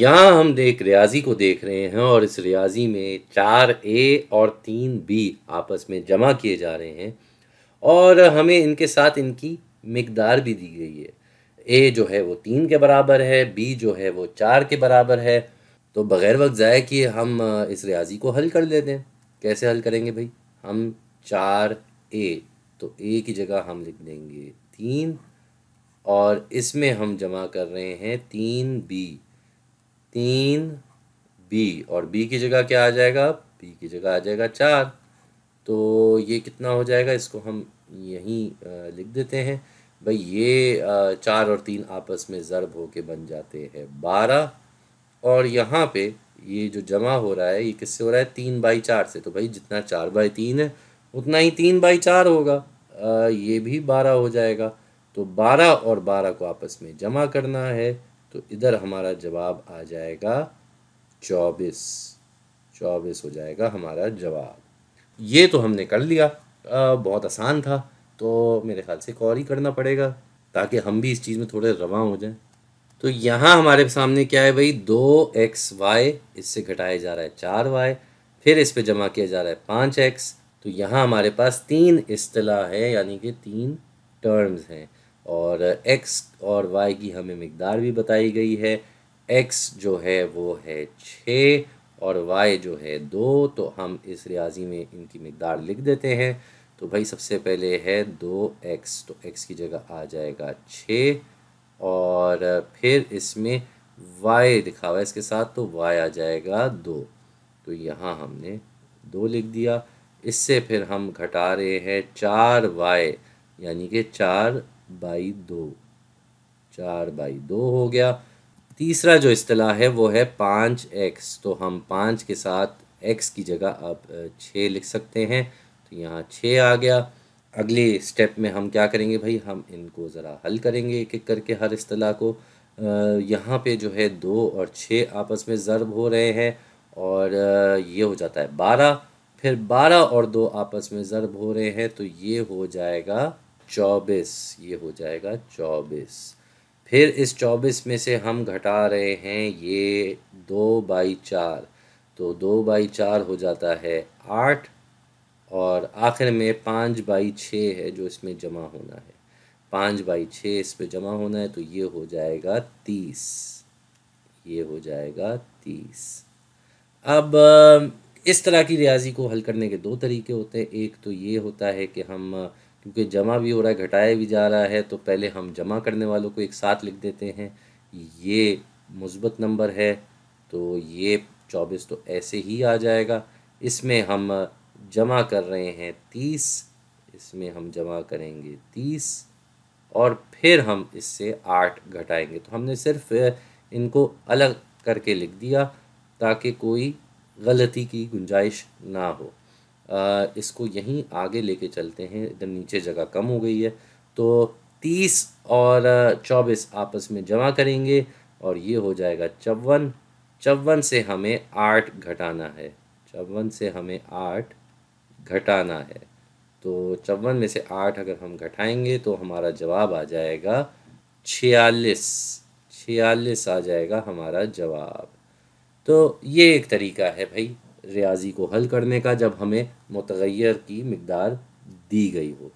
यहाँ हम देख रियाजी को देख रहे हैं और इस रियाजी में चार ए और तीन बी आपस में जमा किए जा रहे हैं और हमें इनके साथ इनकी मकदार भी दी गई है ए जो है वो तीन के बराबर है बी जो है वो चार के बराबर है तो बग़ैर वक्त ज़ाय कि हम इस रियाजी को हल कर लेते हैं कैसे हल करेंगे भाई हम चार ए तो ए की जगह हम लिख देंगे तीन और इसमें हम जमा कर रहे हैं तीन बी तीन बी और बी की जगह क्या आ जाएगा बी की जगह आ जाएगा चार तो ये कितना हो जाएगा इसको हम यहीं लिख देते हैं भाई ये चार और तीन आपस में ज़रब हो के बन जाते हैं बारह और यहाँ पे ये जो जमा हो रहा है ये किससे हो रहा है तीन बाई चार से तो भाई जितना चार बाई तीन है उतना ही तीन बाई चार होगा आ, ये भी बारह हो जाएगा तो बारह और बारह को आपस में जमा करना है तो इधर हमारा जवाब आ जाएगा चौबीस चौबीस हो जाएगा हमारा जवाब ये तो हमने कर लिया आ, बहुत आसान था तो मेरे ख्याल से एक और ही करना पड़ेगा ताकि हम भी इस चीज़ में थोड़े रवा हो जाएं तो यहाँ हमारे सामने क्या है भाई दो एक्स वाई इससे घटाया जा रहा है चार वाई फिर इस पे जमा किया जा रहा है पाँच एक्स तो यहाँ हमारे पास तीन असलाह है यानी कि तीन टर्म्स हैं और एक्स और वाई की हमें मकदार भी बताई गई है एक्स जो है वो है छः और वाई जो है दो तो हम इस रियाजी में इनकी मकदार लिख देते हैं तो भाई सबसे पहले है दो एक्स तो एक्स की जगह आ जाएगा छः और फिर इसमें वाई लिखा हुआ है इसके साथ तो वाई आ जाएगा दो तो यहाँ हमने दो लिख दिया इससे फिर हम घटा रहे हैं चार वाई यानी कि चार बाई दो चार बाई दो हो गया तीसरा जो अतलाह है वो है पाँच एक्स तो हम पाँच के साथ एक्स की जगह आप छः लिख सकते हैं तो यहाँ छः आ गया अगले स्टेप में हम क्या करेंगे भाई हम इनको ज़रा हल करेंगे एक एक करके हर अतलाह को यहाँ पे जो है दो और छः आपस में ज़रब हो रहे हैं और ये हो जाता है बारह फिर बारह और दो आपस में ज़रब हो रहे हैं तो ये हो जाएगा चौबीस ये हो जाएगा चौबीस फिर इस चौबीस में से हम घटा रहे हैं ये दो बाई चार तो दो बाई चार हो जाता है आठ और आखिर में पाँच बाई छः है जो इसमें जमा होना है पाँच बाई छः इस पर जमा होना है तो ये हो जाएगा तीस ये हो जाएगा तीस अब इस तरह की रियाजी को हल करने के दो तरीके होते हैं एक तो ये होता है कि हम क्योंकि जमा भी हो रहा है घटाया भी जा रहा है तो पहले हम जमा करने वालों को एक साथ लिख देते हैं ये मुस्बत नंबर है तो ये चौबीस तो ऐसे ही आ जाएगा इसमें हम जमा कर रहे हैं तीस इसमें हम जमा करेंगे तीस और फिर हम इससे आठ घटाएंगे तो हमने सिर्फ इनको अलग करके लिख दिया ताकि कोई गलती की गुंजाइश ना हो इसको यहीं आगे लेके चलते हैं इधर नीचे जगह कम हो गई है तो तीस और चौबीस आपस में जमा करेंगे और ये हो जाएगा चौवन चौवन से हमें आठ घटाना है चौवन से हमें आठ घटाना है तो चौवन में से आठ अगर हम घटाएंगे तो हमारा जवाब आ जाएगा छियालीस छियालीस आ जाएगा हमारा जवाब तो ये एक तरीका है भाई रियाजी को हल करने का जब हमें मतगैर की मकदार दी गई हो